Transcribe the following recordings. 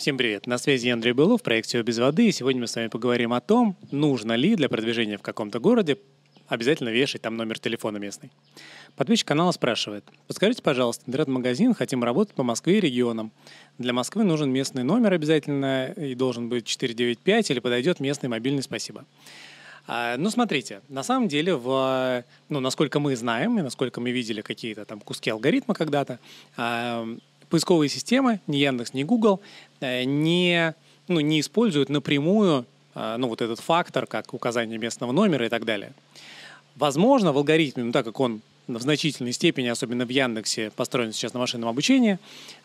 Всем привет! На связи Андрей Белов, проект «Все без воды», и сегодня мы с вами поговорим о том, нужно ли для продвижения в каком-то городе обязательно вешать там номер телефона местный. Подписчик канала спрашивает. Подскажите, пожалуйста, интернет-магазин, хотим работать по Москве и регионам. Для Москвы нужен местный номер обязательно, и должен быть 495, или подойдет местный мобильный, спасибо. А, ну, смотрите, на самом деле, в, ну, насколько мы знаем и насколько мы видели какие-то там куски алгоритма когда-то, поисковые системы, ни Яндекс, ни Google, э, не, ну, не используют напрямую э, ну, вот этот фактор, как указание местного номера и так далее. Возможно, в алгоритме, ну, так как он в значительной степени, особенно в Яндексе, построен сейчас на машинном обучении,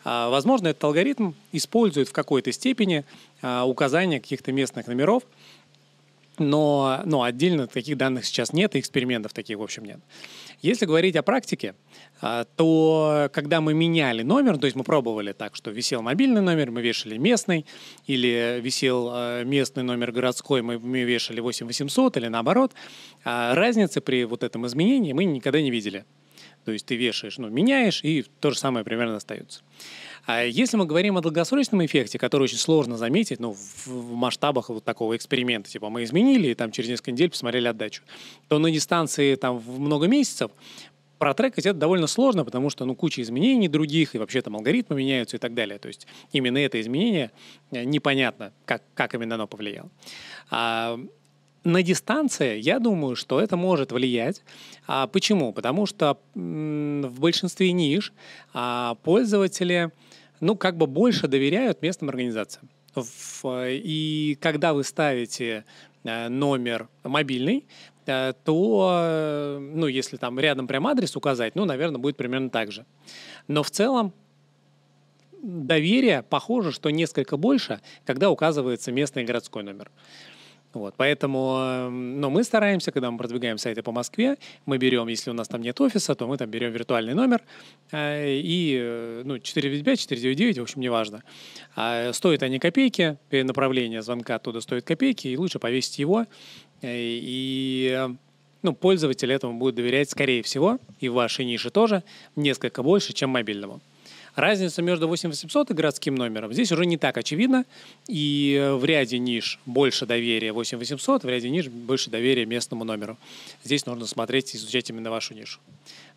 э, возможно, этот алгоритм использует в какой-то степени указание каких-то местных номеров но, но отдельно таких данных сейчас нет, и экспериментов таких, в общем, нет. Если говорить о практике, а, то когда мы меняли номер, то есть мы пробовали так, что висел мобильный номер, мы вешали местный, или висел а, местный номер городской, мы вешали 8800, или наоборот, а, разницы при вот этом изменении мы никогда не видели. То есть ты вешаешь, ну, меняешь, и то же самое примерно остается. А если мы говорим о долгосрочном эффекте, который очень сложно заметить, ну, в, в масштабах вот такого эксперимента, типа мы изменили, и там через несколько недель посмотрели отдачу, то на дистанции там в много месяцев протрекать это довольно сложно, потому что ну, куча изменений других, и вообще там алгоритмы меняются и так далее. То есть именно это изменение э, непонятно, как, как именно оно повлияло. А, на дистанции я думаю, что это может влиять. А почему? Потому что в большинстве ниш а, пользователи, ну, как бы больше доверяют местным организациям. И когда вы ставите э, номер мобильный, э, то, э, ну, если там рядом прям адрес указать, ну, наверное, будет примерно так же. Но в целом доверие похоже, что несколько больше, когда указывается местный городской номер. Вот, поэтому, но мы стараемся, когда мы продвигаем сайты по Москве, мы берем, если у нас там нет офиса, то мы там берем виртуальный номер э, и, э, ну, 495, 499, в общем, неважно. А стоят они копейки, перенаправление звонка оттуда стоит копейки, и лучше повесить его, э, и ну, пользователь этому будет доверять, скорее всего, и в вашей нише тоже, несколько больше, чем мобильному. Разница между 8800 и городским номером здесь уже не так очевидна, и э, в ряде ниш больше доверия 8800, в ряде ниш больше доверия местному номеру. Здесь нужно смотреть и изучать именно вашу нишу.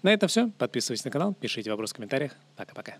На этом все. Подписывайтесь на канал, пишите вопросы в комментариях. Пока-пока.